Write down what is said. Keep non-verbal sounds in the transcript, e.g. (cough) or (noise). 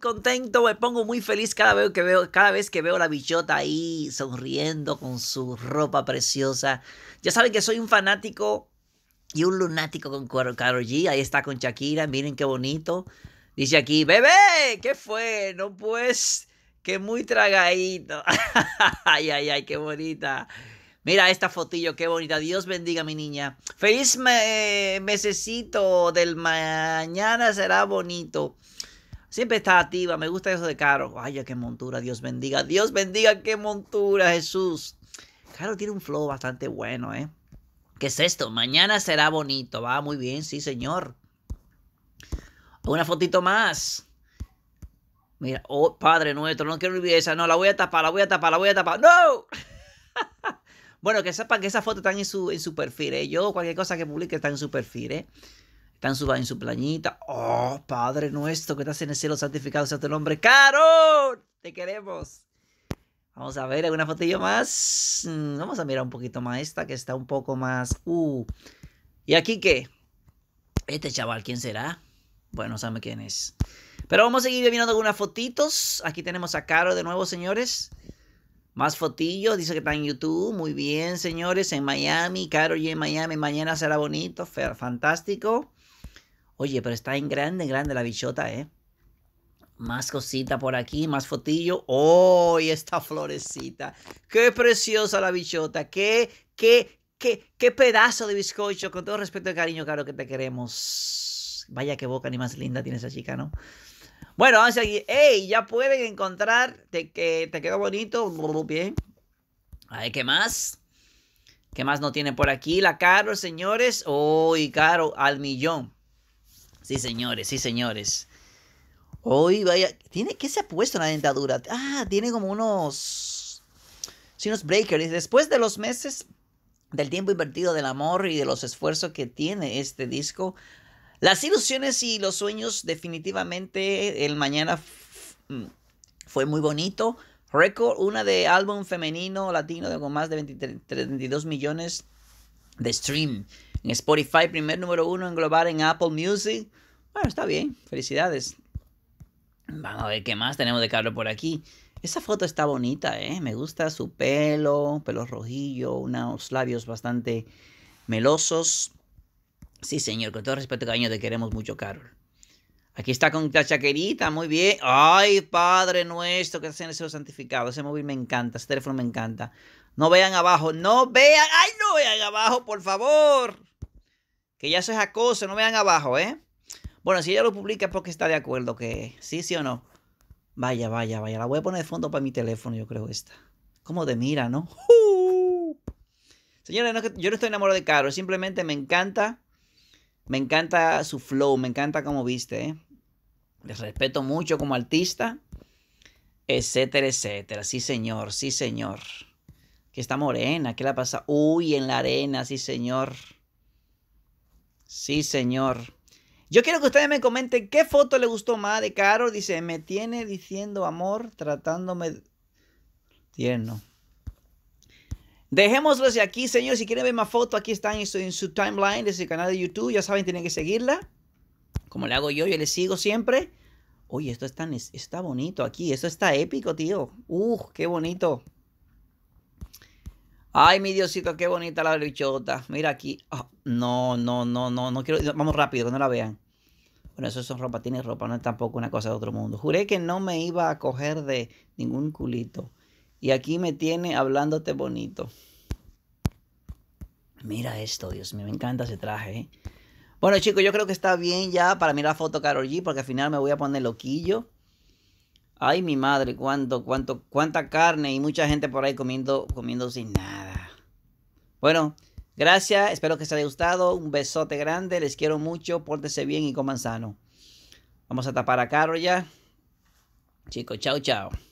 contento, me pongo muy feliz cada vez que veo, cada vez que veo la bichota ahí sonriendo con su ropa preciosa. Ya saben que soy un fanático y un lunático con Karol G. Ahí está con Shakira, miren qué bonito. Dice aquí, bebé, ¿qué fue? No pues, qué muy tragadito. (laughs) ay, ay, ay, qué bonita. Mira esta fotillo, qué bonita. Dios bendiga, mi niña. Feliz me mesecito del mañana será bonito. Siempre está activa. Me gusta eso de Caro. Vaya, qué montura. Dios bendiga. Dios bendiga, qué montura, Jesús. Caro tiene un flow bastante bueno, ¿eh? ¿Qué es esto? Mañana será bonito. Va muy bien, sí, señor. Una fotito más. Mira, oh, Padre nuestro, no quiero olvidar esa. No, la voy a tapar, la voy a tapar, la voy a tapar. ¡No! (laughs) bueno, que sepan que esa foto están en su, en su perfil, ¿eh? Yo, cualquier cosa que publique está en su perfil, ¿eh? Están en su plañita. Oh, Padre nuestro que estás en el cielo, santificado sea tu nombre. ¡Caro! Te queremos. Vamos a ver alguna fotillo más. Mm, vamos a mirar un poquito más esta que está un poco más. Uh. ¿Y aquí qué? Este chaval, ¿quién será? Bueno, sabe quién es. Pero vamos a seguir viendo algunas fotitos. Aquí tenemos a Caro de nuevo, señores. Más fotillos, dice que está en YouTube. Muy bien, señores, en Miami. Caro y en Miami. Mañana será bonito, fantástico. Oye, pero está en grande, grande la bichota, ¿eh? Más cosita por aquí, más fotillo. ¡Oh! esta florecita. ¡Qué preciosa la bichota! ¡Qué, qué, qué, qué pedazo de bizcocho! Con todo respeto y cariño, caro, que te queremos. Vaya que boca ni más linda tiene esa chica, ¿no? Bueno, vamos a seguir. ¡Ey! Ya pueden encontrar. Te, que, te quedó bonito. Bien. A ver, ¿qué más? ¿Qué más no tiene por aquí? La Caro, señores. ¡Uy, Caro! Al millón. Sí, señores, sí, señores. Hoy vaya. ¿Tiene, ¿Qué se ha puesto en la dentadura? Ah, tiene como unos. Sí, unos breakers. Después de los meses, del tiempo invertido, del amor y de los esfuerzos que tiene este disco, las ilusiones y los sueños, definitivamente, el mañana mm, fue muy bonito. Record, una de álbum femenino latino de con más de 32 millones de stream en Spotify, primer número uno en global en Apple Music. Bueno, está bien, felicidades. Vamos a ver qué más tenemos de Carlos por aquí. Esa foto está bonita, ¿eh? Me gusta su pelo, pelo rojillo, unos labios bastante melosos. Sí, señor, con todo respeto, cariño, te queremos mucho, Carol. Aquí está con la chaquerita, muy bien. Ay, Padre nuestro, que hacen el santificado. Ese móvil me encanta, ese teléfono me encanta. No vean abajo, no vean, ay, no vean abajo, por favor. Que ya eso es no me hagan abajo, ¿eh? Bueno, si ella lo publica es porque está de acuerdo que sí, sí o no. Vaya, vaya, vaya. La voy a poner de fondo para mi teléfono, yo creo esta. Como de mira, ¿no? Señora, Señores, yo no estoy enamorado de Caro. simplemente me encanta. Me encanta su flow, me encanta como viste, ¿eh? Les respeto mucho como artista, etcétera, etcétera. Sí, señor, sí, señor. Que está morena, que la pasa. Uy, en la arena, sí, señor. Sí, señor. Yo quiero que ustedes me comenten qué foto le gustó más de Caro. Dice, me tiene diciendo amor, tratándome tierno. Dejémoslos de aquí, señor. Si quieren ver más fotos, aquí están en su timeline de su canal de YouTube. Ya saben, tienen que seguirla. Como le hago yo, yo le sigo siempre. Oye, esto está, está bonito aquí. Esto está épico, tío. Uh, qué bonito. Ay, mi Diosito, qué bonita la bichota. Mira aquí. Ah, no, no, no, no, no quiero, vamos rápido, que no la vean. Bueno, eso son ropa, tiene ropa, no es tampoco una cosa de otro mundo. Juré que no me iba a coger de ningún culito. Y aquí me tiene hablándote bonito. Mira esto, Dios mío, me encanta ese traje. ¿eh? Bueno, chicos, yo creo que está bien ya para mirar foto Carol G, porque al final me voy a poner loquillo. Ay, mi madre, cuánto, cuánto, cuánta carne y mucha gente por ahí comiendo, comiendo sin nada. Bueno, Gracias, espero que les haya gustado. Un besote grande, les quiero mucho, pórtese bien y coman sano. Vamos a tapar a Caro ya. Chicos, chao, chao.